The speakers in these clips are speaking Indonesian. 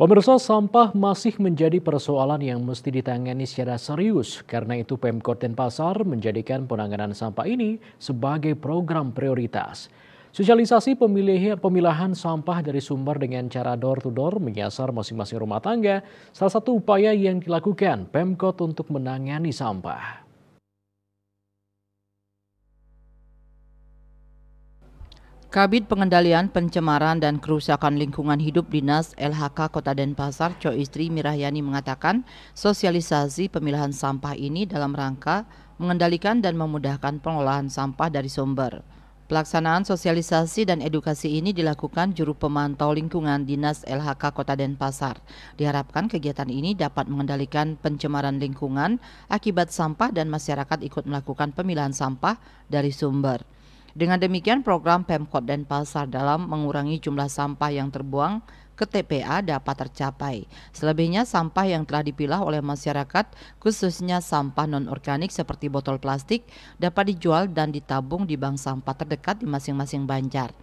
Pemirsa, sampah masih menjadi persoalan yang mesti ditangani secara serius. Karena itu Pemkot Denpasar menjadikan penanganan sampah ini sebagai program prioritas. Sosialisasi pemilih, pemilahan sampah dari sumber dengan cara door-to-door -door menyasar masing-masing rumah tangga, salah satu upaya yang dilakukan Pemkot untuk menangani sampah. Kabit Pengendalian Pencemaran dan Kerusakan Lingkungan Hidup Dinas LHK Kota Denpasar, Co Istri Mirahyani mengatakan, sosialisasi pemilahan sampah ini dalam rangka mengendalikan dan memudahkan pengolahan sampah dari sumber. Pelaksanaan sosialisasi dan edukasi ini dilakukan juru pemantau lingkungan Dinas LHK Kota Denpasar. Diharapkan kegiatan ini dapat mengendalikan pencemaran lingkungan akibat sampah dan masyarakat ikut melakukan pemilahan sampah dari sumber. Dengan demikian program Pemkot Denpasar dalam mengurangi jumlah sampah yang terbuang ke TPA dapat tercapai. Selebihnya sampah yang telah dipilah oleh masyarakat, khususnya sampah non-organik seperti botol plastik, dapat dijual dan ditabung di bank sampah terdekat di masing-masing banjar.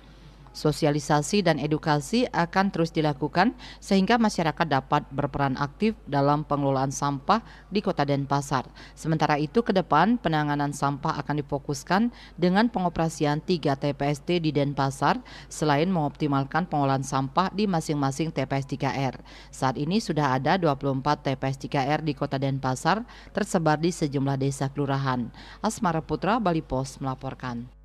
Sosialisasi dan edukasi akan terus dilakukan sehingga masyarakat dapat berperan aktif dalam pengelolaan sampah di Kota Denpasar. Sementara itu ke depan penanganan sampah akan difokuskan dengan pengoperasian 3 TPST di Denpasar selain mengoptimalkan pengolahan sampah di masing-masing TPS 3R. Saat ini sudah ada 24 TPS 3R di Kota Denpasar tersebar di sejumlah desa kelurahan. Asmara Putra Bali Pos melaporkan.